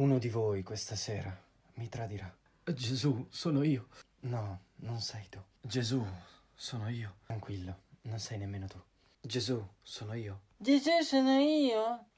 Uno di voi questa sera mi tradirà. Gesù, sono io. No, non sei tu. Gesù, sono io. Tranquillo, non sei nemmeno tu. Gesù, sono io. Gesù, sono io.